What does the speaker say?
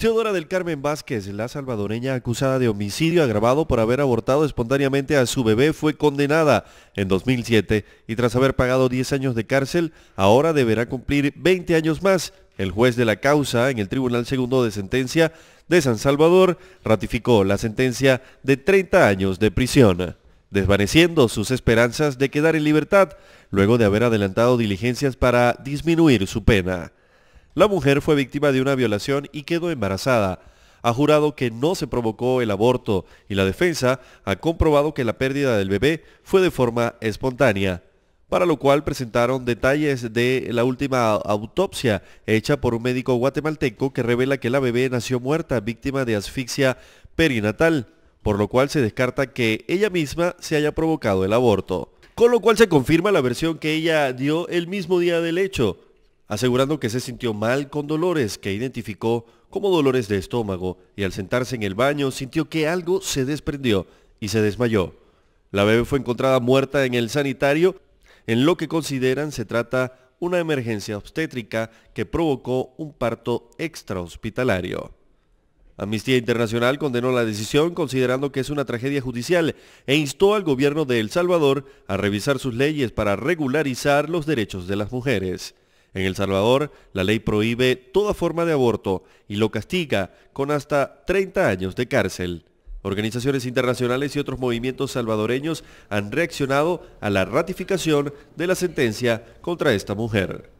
Teodora del Carmen Vázquez, la salvadoreña acusada de homicidio agravado por haber abortado espontáneamente a su bebé, fue condenada en 2007 y tras haber pagado 10 años de cárcel, ahora deberá cumplir 20 años más. El juez de la causa en el Tribunal Segundo de Sentencia de San Salvador ratificó la sentencia de 30 años de prisión desvaneciendo sus esperanzas de quedar en libertad luego de haber adelantado diligencias para disminuir su pena. La mujer fue víctima de una violación y quedó embarazada. Ha jurado que no se provocó el aborto y la defensa ha comprobado que la pérdida del bebé fue de forma espontánea, para lo cual presentaron detalles de la última autopsia hecha por un médico guatemalteco que revela que la bebé nació muerta víctima de asfixia perinatal, por lo cual se descarta que ella misma se haya provocado el aborto. Con lo cual se confirma la versión que ella dio el mismo día del hecho, asegurando que se sintió mal con dolores que identificó como dolores de estómago y al sentarse en el baño sintió que algo se desprendió y se desmayó. La bebé fue encontrada muerta en el sanitario, en lo que consideran se trata una emergencia obstétrica que provocó un parto extrahospitalario. Amnistía Internacional condenó la decisión considerando que es una tragedia judicial e instó al gobierno de El Salvador a revisar sus leyes para regularizar los derechos de las mujeres. En El Salvador, la ley prohíbe toda forma de aborto y lo castiga con hasta 30 años de cárcel. Organizaciones internacionales y otros movimientos salvadoreños han reaccionado a la ratificación de la sentencia contra esta mujer.